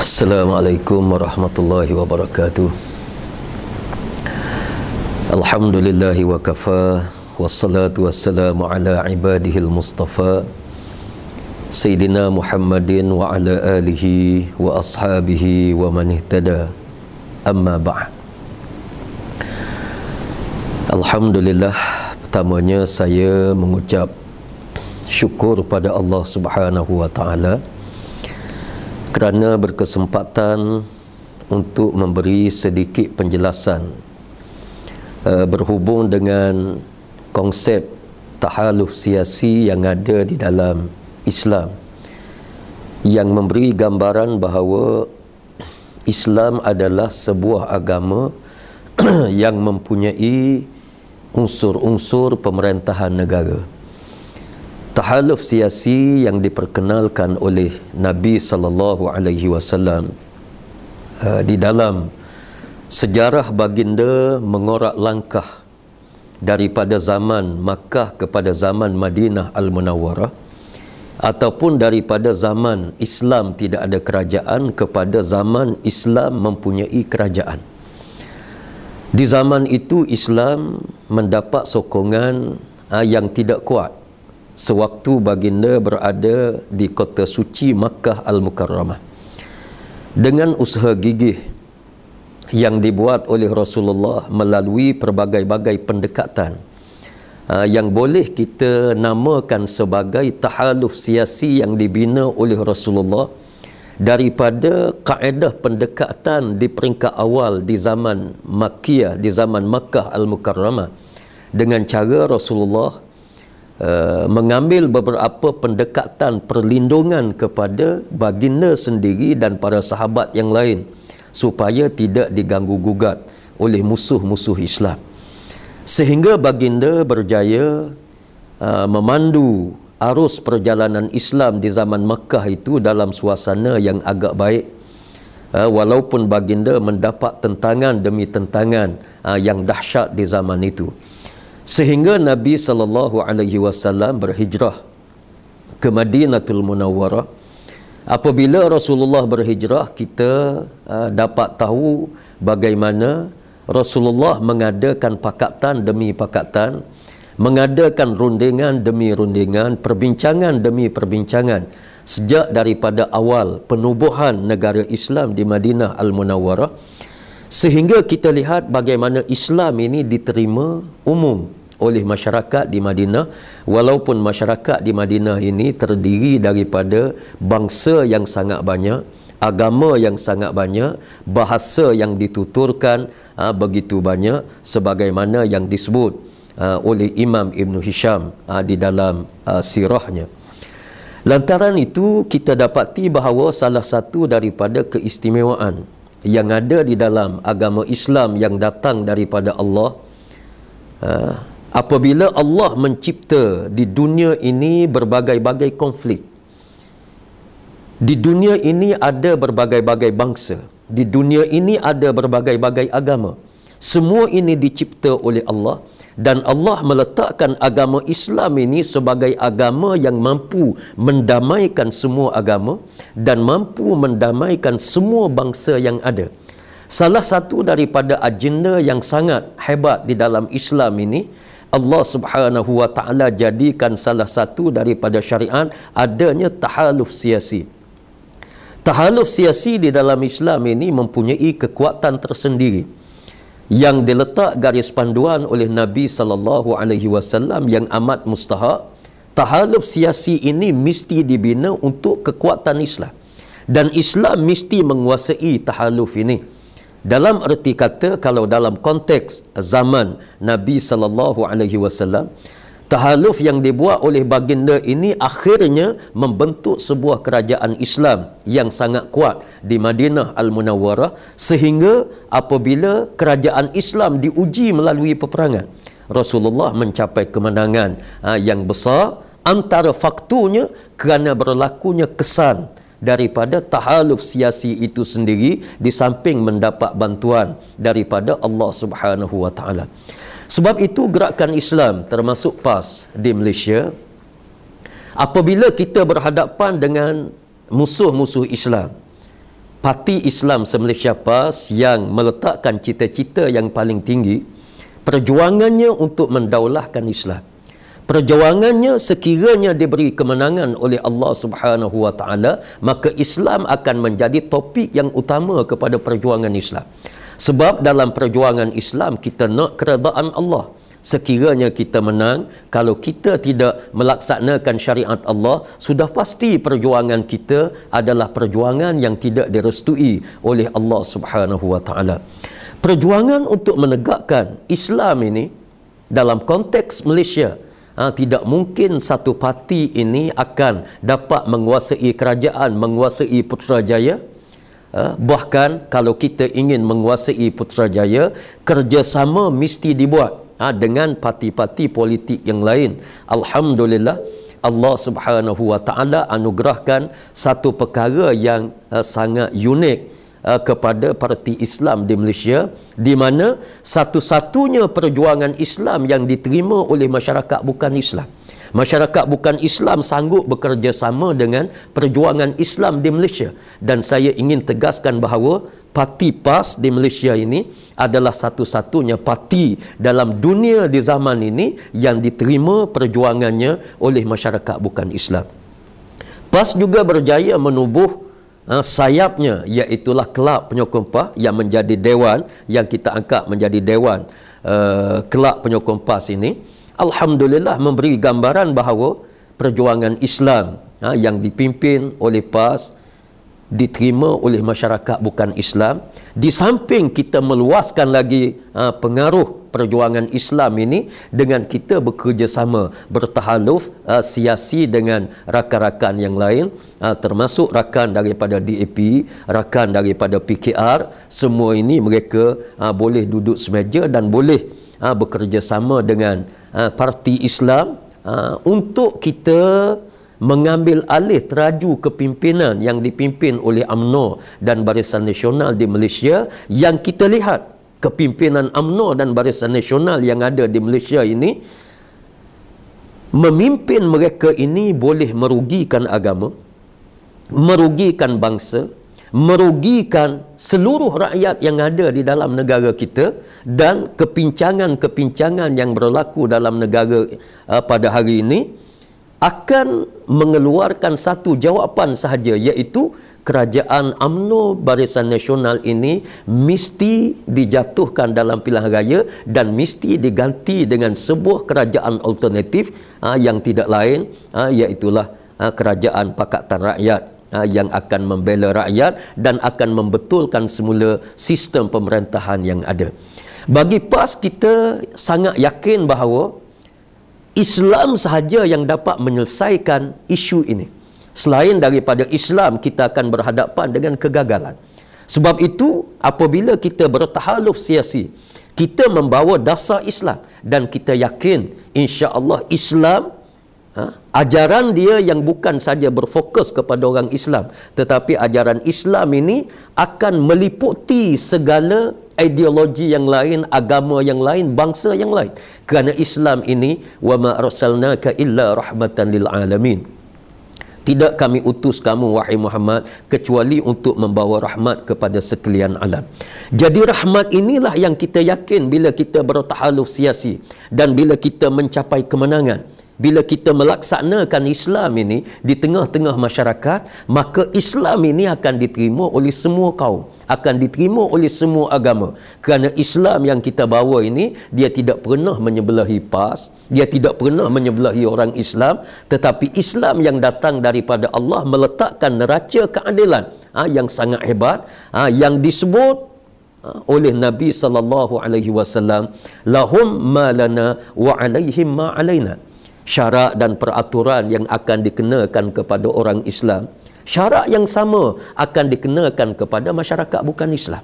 Assalamualaikum warahmatullahi wabarakatuh Alhamdulillahi wa kafa Wassalatu wassalamu ala ibadihil mustafa Sayyidina Muhammadin wa ala alihi wa ashabihi wa man ihtada Amma ba'd Alhamdulillah Pertamanya saya mengucap syukur pada Allah subhanahu wa ta'ala Alhamdulillah kerana berkesempatan untuk memberi sedikit penjelasan uh, berhubung dengan konsep tahaluf siasi yang ada di dalam Islam yang memberi gambaran bahawa Islam adalah sebuah agama yang mempunyai unsur-unsur pemerintahan negara tahaluf siasi yang diperkenalkan oleh Nabi sallallahu alaihi wasallam eh, di dalam sejarah baginda mengorak langkah daripada zaman Makkah kepada zaman Madinah Al Munawwarah ataupun daripada zaman Islam tidak ada kerajaan kepada zaman Islam mempunyai kerajaan. Di zaman itu Islam mendapat sokongan eh, yang tidak kuat sewaktu baginda berada di kota suci Makkah Al-Mukarramah. Dengan usaha gigih yang dibuat oleh Rasulullah melalui pelbagai-bagai pendekatan ah, yang boleh kita namakan sebagai tahaluf siasi yang dibina oleh Rasulullah daripada kaedah pendekatan di peringkat awal di zaman Makkiyah, di zaman Makkah Al-Mukarramah dengan cara Rasulullah Uh, mengambil beberapa pendekatan perlindungan kepada baginda sendiri dan para sahabat yang lain supaya tidak diganggu gugat oleh musuh-musuh Islam sehingga baginda berjaya uh, memandu arus perjalanan Islam di zaman Mekah itu dalam suasana yang agak baik uh, walaupun baginda mendapat tentangan demi tentangan uh, yang dahsyat di zaman itu sehingga Nabi sallallahu alaihi wasallam berhijrah ke Madinatul Munawwarah apabila Rasulullah berhijrah kita uh, dapat tahu bagaimana Rasulullah mengadakan pakatan demi pakatan mengadakan rundingan demi rundingan perbincangan demi perbincangan sejak daripada awal penubuhan negara Islam di Madinah Al-Munawwarah sehingga kita lihat bagaimana Islam ini diterima umum oleh masyarakat di Madinah walaupun masyarakat di Madinah ini terdiri daripada bangsa yang sangat banyak agama yang sangat banyak bahasa yang dituturkan ha, begitu banyak sebagaimana yang disebut ha, oleh Imam Ibn Hisham ha, di dalam ha, sirahnya lantaran itu kita dapati bahawa salah satu daripada keistimewaan yang ada di dalam agama Islam yang datang daripada Allah eh, apabila Allah mencipta di dunia ini berbagai-bagai konflik di dunia ini ada berbagai-bagai bangsa di dunia ini ada berbagai-bagai agama semua ini dicipta oleh Allah dan Allah meletakkan agama Islam ini sebagai agama yang mampu mendamaikan semua agama dan mampu mendamaikan semua bangsa yang ada. Salah satu daripada agenda yang sangat hebat di dalam Islam ini Allah Subhanahu wa taala jadikan salah satu daripada syariat adanya tahaluf siasi. Tahaluf siasi di dalam Islam ini mempunyai kekuatan tersendiri yang diletak garis panduan oleh Nabi sallallahu alaihi wasallam yang amat mustahak tahaluf siasi ini mesti dibina untuk kekuatan Islam dan Islam mesti menguasai tahaluf ini dalam erti kata kalau dalam konteks zaman Nabi sallallahu alaihi wasallam tahaluf yang dibuat oleh baginda ini akhirnya membentuk sebuah kerajaan Islam yang sangat kuat di Madinah Al-Munawwarah sehingga apabila kerajaan Islam diuji melalui peperangan Rasulullah mencapai kemenangan ha, yang besar antara faktunya kerana berlakunya kesan daripada tahaluf siasi itu sendiri di samping mendapat bantuan daripada Allah Subhanahu wa taala. Sebab itu gerakan Islam termasuk PAS di Malaysia apabila kita berhadapan dengan musuh-musuh Islam Parti Islam se-Malaysia PAS yang meletakkan cita-cita yang paling tinggi perjuangannya untuk mendaulahkan Islam perjuangannya sekiranya diberi kemenangan oleh Allah Subhanahu maka Islam akan menjadi topik yang utama kepada perjuangan Islam sebab dalam perjuangan Islam kita nak keredaan Allah. Sekiranya kita menang, kalau kita tidak melaksanakan syariat Allah, sudah pasti perjuangan kita adalah perjuangan yang tidak direstui oleh Allah Subhanahu wa taala. Perjuangan untuk menegakkan Islam ini dalam konteks Malaysia Ha, tidak mungkin satu parti ini akan dapat menguasai kerajaan, menguasai Putrajaya Uh, bahkan kalau kita ingin menguasai Putrajaya, kerjasama mesti dibuat uh, dengan parti-parti politik yang lain. Alhamdulillah, Allah Subhanahu Wa Taala anugerahkan satu perkara yang uh, sangat unik uh, kepada parti Islam di Malaysia, di mana satu-satunya perjuangan Islam yang diterima oleh masyarakat bukan Islam. Masyarakat bukan Islam sanggup bekerjasama dengan perjuangan Islam di Malaysia. Dan saya ingin tegaskan bahawa parti PAS di Malaysia ini adalah satu-satunya parti dalam dunia di zaman ini yang diterima perjuangannya oleh masyarakat bukan Islam. PAS juga berjaya menubuh eh, sayapnya iaitulah kelab penyokong PAS yang menjadi dewan yang kita angkat menjadi dewan uh, kelab penyokong PAS ini. Alhamdulillah memberi gambaran bahawa perjuangan Islam ha, yang dipimpin oleh PAS diterima oleh masyarakat bukan Islam di samping kita meluaskan lagi ha, pengaruh perjuangan Islam ini dengan kita bekerjasama bertahaluf ha, siasi dengan rakan-rakan yang lain ha, termasuk rakan daripada DAP rakan daripada PKR semua ini mereka ha, boleh duduk semeja dan boleh ha, bekerjasama dengan Eh, parti Islam eh, untuk kita mengambil alih teraju kepimpinan yang dipimpin oleh AMNO dan Barisan Nasional di Malaysia yang kita lihat kepimpinan AMNO dan Barisan Nasional yang ada di Malaysia ini memimpin mereka ini boleh merugikan agama merugikan bangsa merugikan seluruh rakyat yang ada di dalam negara kita dan kepincangan-kepincangan yang berlaku dalam negara uh, pada hari ini akan mengeluarkan satu jawapan sahaja iaitu kerajaan UMNO Barisan Nasional ini mesti dijatuhkan dalam pilihan raya dan mesti diganti dengan sebuah kerajaan alternatif uh, yang tidak lain uh, iaitulah uh, kerajaan Pakatan Rakyat uh, yang akan membela rakyat dan akan membetulkan semula sistem pemerintahan yang ada. Bagi PAS kita sangat yakin bahawa Islam sahaja yang dapat menyelesaikan isu ini. Selain daripada Islam kita akan berhadapan dengan kegagalan. Sebab itu apabila kita bertahaluf siasi, kita membawa dasar Islam dan kita yakin insya-Allah Islam Ha? Ajaran dia yang bukan saja berfokus kepada orang Islam Tetapi ajaran Islam ini akan meliputi segala ideologi yang lain Agama yang lain, bangsa yang lain Kerana Islam ini وَمَا أَرْسَلْنَاكَ إِلَّا رَحْمَةً لِلْعَالَمِينَ tidak kami utus kamu wahai Muhammad kecuali untuk membawa rahmat kepada sekalian alam. Jadi rahmat inilah yang kita yakin bila kita bertahaluf siasi dan bila kita mencapai kemenangan bila kita melaksanakan Islam ini di tengah-tengah masyarakat maka Islam ini akan diterima oleh semua kaum akan diterima oleh semua agama kerana Islam yang kita bawa ini dia tidak pernah menyebelahi PAS dia tidak pernah menyebelahi orang Islam tetapi Islam yang datang daripada Allah meletakkan neraca keadilan ha, yang sangat hebat ha, yang disebut ha, oleh Nabi saw. lahum ma lana wa alaihim ma alaina syarak dan peraturan yang akan dikenakan kepada orang Islam syarak yang sama akan dikenakan kepada masyarakat bukan Islam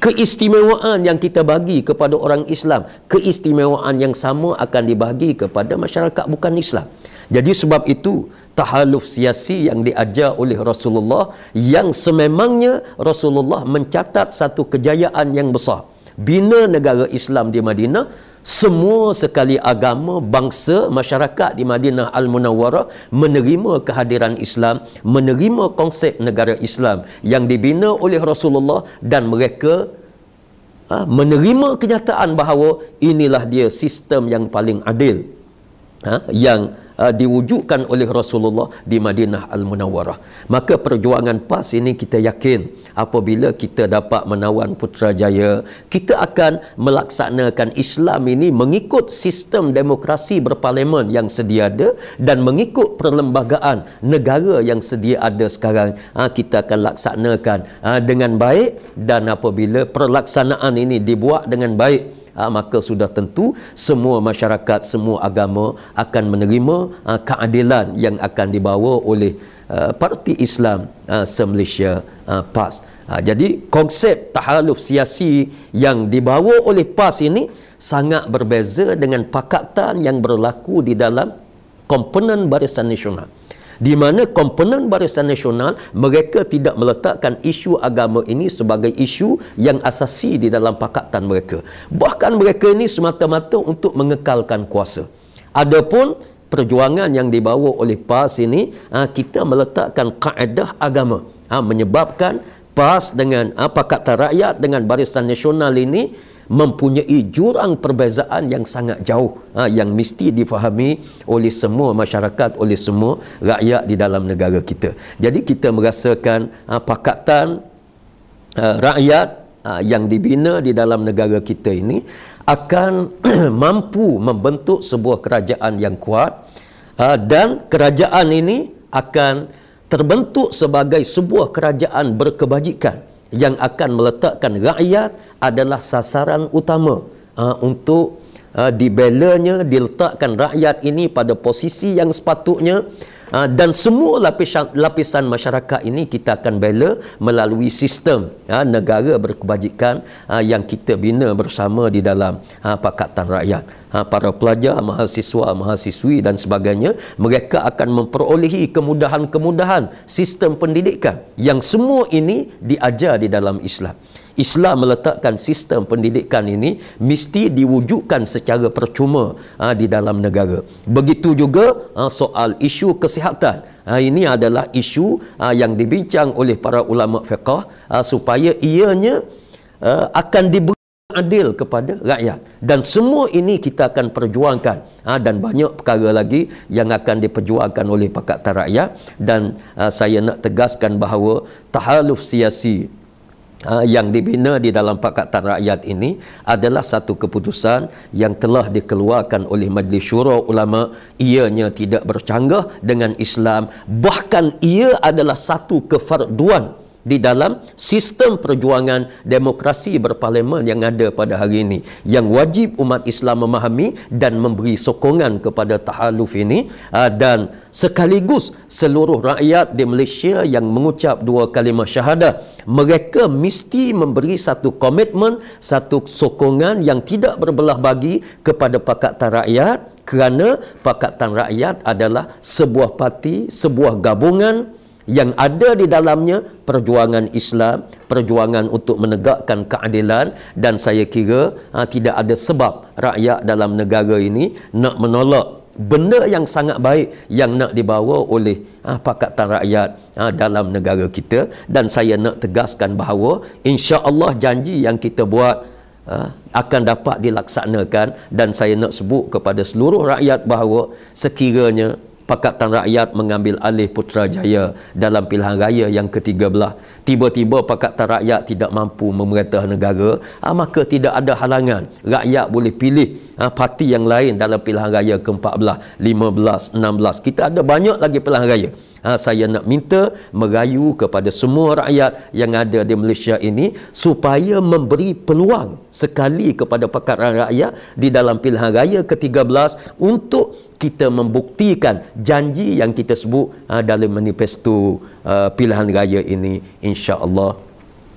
keistimewaan yang kita bagi kepada orang Islam keistimewaan yang sama akan dibagi kepada masyarakat bukan Islam jadi sebab itu tahaluf siasi yang diajar oleh Rasulullah yang sememangnya Rasulullah mencatat satu kejayaan yang besar bina negara Islam di Madinah semua sekali agama, bangsa, masyarakat di Madinah Al-Munawwarah menerima kehadiran Islam, menerima konsep negara Islam yang dibina oleh Rasulullah dan mereka ha, menerima kenyataan bahawa inilah dia sistem yang paling adil ha, yang uh, diwujudkan oleh Rasulullah di Madinah Al-Munawwarah. Maka perjuangan PAS ini kita yakin apabila kita dapat menawan Putrajaya, kita akan melaksanakan Islam ini mengikut sistem demokrasi berparlimen yang sedia ada dan mengikut perlembagaan negara yang sedia ada sekarang. Ha, kita akan laksanakan ha, dengan baik dan apabila perlaksanaan ini dibuat dengan baik, ha, maka sudah tentu semua masyarakat semua agama akan menerima ha, keadilan yang akan dibawa oleh ha, parti Islam ha, se-Malaysia ha, PAS. Ha, jadi konsep tahaluf siasi yang dibawa oleh PAS ini sangat berbeza dengan pakatan yang berlaku di dalam komponen Barisan Nasional di mana komponen Barisan Nasional mereka tidak meletakkan isu agama ini sebagai isu yang asasi di dalam pakatan mereka. Bahkan mereka ini semata-mata untuk mengekalkan kuasa. Adapun perjuangan yang dibawa oleh PAS ini ha, kita meletakkan kaedah agama ha, menyebabkan PAS dengan ha, Pakatan Rakyat dengan Barisan Nasional ini mempunyai jurang perbezaan yang sangat jauh ha, yang mesti difahami oleh semua masyarakat, oleh semua rakyat di dalam negara kita. Jadi kita merasakan ha, pakatan ha, rakyat ha, yang dibina di dalam negara kita ini akan mampu membentuk sebuah kerajaan yang kuat ha, dan kerajaan ini akan terbentuk sebagai sebuah kerajaan berkebajikan yang akan meletakkan rakyat adalah sasaran utama uh, untuk uh, dibelanya diletakkan rakyat ini pada posisi yang sepatutnya Ha, dan semua lapisan lapisan masyarakat ini kita akan bela melalui sistem ha, negara berkebajikan ha, yang kita bina bersama di dalam pakatan rakyat para pelajar mahasiswa mahasiswi dan sebagainya mereka akan memperolehi kemudahan-kemudahan sistem pendidikan yang semua ini diajar di dalam Islam Islam meletakkan sistem pendidikan ini mesti diwujudkan secara percuma ha, di dalam negara. Begitu juga ha, soal isu kesihatan. Ha, ini adalah isu ha, yang dibincang oleh para ulama fiqah ha, supaya ianya ha, akan diberi adil kepada rakyat dan semua ini kita akan perjuangkan ha, dan banyak perkara lagi yang akan diperjuangkan oleh Pakatan Rakyat dan ha, saya nak tegaskan bahawa tahaluf siasi uh, yang dibina di dalam Pakatan Rakyat ini adalah satu keputusan yang telah dikeluarkan oleh Majlis Syura Ulama ianya tidak bercanggah dengan Islam bahkan ia adalah satu kefarduan di dalam sistem perjuangan demokrasi berparlimen yang ada pada hari ini yang wajib umat Islam memahami dan memberi sokongan kepada tahaluf ini ah, dan sekaligus seluruh rakyat di Malaysia yang mengucap dua kalimah syahadah mereka mesti memberi satu komitmen satu sokongan yang tidak berbelah bagi kepada pakatan rakyat kerana pakatan rakyat adalah sebuah parti sebuah gabungan yang ada di dalamnya perjuangan Islam, perjuangan untuk menegakkan keadilan dan saya kira ha, tidak ada sebab rakyat dalam negara ini nak menolak benda yang sangat baik yang nak dibawa oleh ha, pakatan rakyat ha, dalam negara kita dan saya nak tegaskan bahawa insya-Allah janji yang kita buat ha, akan dapat dilaksanakan dan saya nak sebut kepada seluruh rakyat bahawa sekiranya Pakatan Rakyat mengambil alih Putrajaya dalam pilihan raya yang ke-13. Tiba-tiba Pakatan Rakyat tidak mampu memerintah negara, ha, maka tidak ada halangan. Rakyat boleh pilih ha, parti yang lain dalam pilihan raya ke-14, 15, 16. Kita ada banyak lagi pilihan raya ha, saya nak minta merayu kepada semua rakyat yang ada di Malaysia ini supaya memberi peluang sekali kepada pakaran rakyat di dalam pilihan raya ke-13 untuk kita membuktikan janji yang kita sebut ha, dalam manifesto uh, pilihan raya ini insya-Allah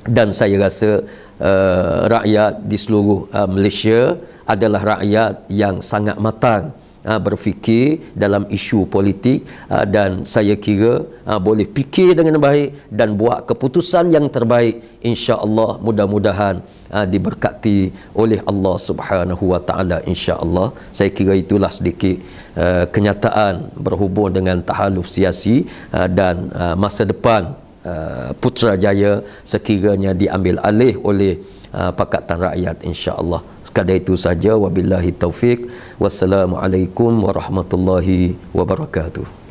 dan saya rasa uh, rakyat di seluruh uh, Malaysia adalah rakyat yang sangat matang uh, berfikir dalam isu politik uh, dan saya kira uh, boleh fikir dengan baik dan buat keputusan yang terbaik insya-Allah mudah-mudahan uh, diberkati oleh Allah Subhanahu wa taala insya-Allah. Saya kira itulah sedikit uh, kenyataan berhubung dengan tahaluf siasi uh, dan uh, masa depan uh, Putrajaya sekiranya diambil alih oleh Uh, Pakatan Rakyat insyaAllah sekadar itu saja wabillahi taufik wassalamualaikum warahmatullahi wabarakatuh